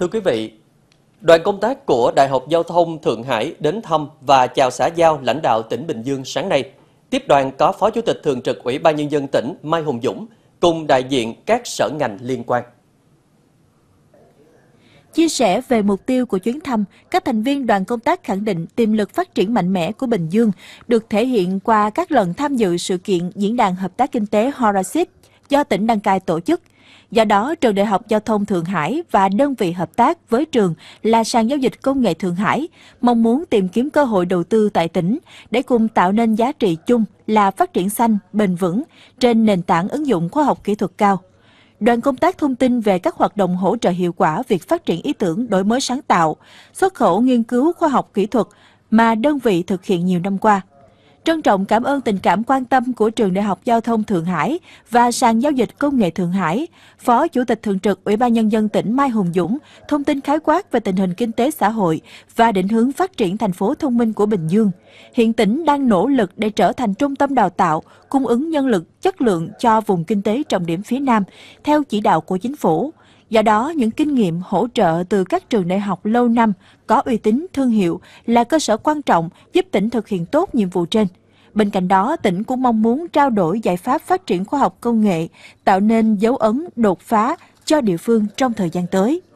Thưa quý vị, đoàn công tác của Đại học Giao thông Thượng Hải đến thăm và chào xã giao lãnh đạo tỉnh Bình Dương sáng nay. Tiếp đoàn có Phó Chủ tịch Thường trực Ủy ban Nhân dân tỉnh Mai Hùng Dũng cùng đại diện các sở ngành liên quan. Chia sẻ về mục tiêu của chuyến thăm, các thành viên đoàn công tác khẳng định tiềm lực phát triển mạnh mẽ của Bình Dương được thể hiện qua các lần tham dự sự kiện Diễn đàn Hợp tác Kinh tế Horacit do tỉnh đăng cai tổ chức – Do đó, Trường Đại học Giao thông Thượng Hải và đơn vị hợp tác với trường là sàn giao dịch công nghệ Thượng Hải mong muốn tìm kiếm cơ hội đầu tư tại tỉnh để cùng tạo nên giá trị chung là phát triển xanh, bền vững trên nền tảng ứng dụng khoa học kỹ thuật cao. Đoàn công tác thông tin về các hoạt động hỗ trợ hiệu quả việc phát triển ý tưởng đổi mới sáng tạo, xuất khẩu nghiên cứu khoa học kỹ thuật mà đơn vị thực hiện nhiều năm qua. Trân trọng cảm ơn tình cảm quan tâm của Trường Đại học Giao thông Thượng Hải và Sàn Giao dịch Công nghệ Thượng Hải. Phó Chủ tịch Thường trực Ủy ban Nhân dân tỉnh Mai Hùng Dũng thông tin khái quát về tình hình kinh tế xã hội và định hướng phát triển thành phố thông minh của Bình Dương. Hiện tỉnh đang nỗ lực để trở thành trung tâm đào tạo, cung ứng nhân lực chất lượng cho vùng kinh tế trọng điểm phía Nam, theo chỉ đạo của chính phủ. Do đó, những kinh nghiệm hỗ trợ từ các trường đại học lâu năm có uy tín thương hiệu là cơ sở quan trọng giúp tỉnh thực hiện tốt nhiệm vụ trên. Bên cạnh đó, tỉnh cũng mong muốn trao đổi giải pháp phát triển khoa học công nghệ, tạo nên dấu ấn đột phá cho địa phương trong thời gian tới.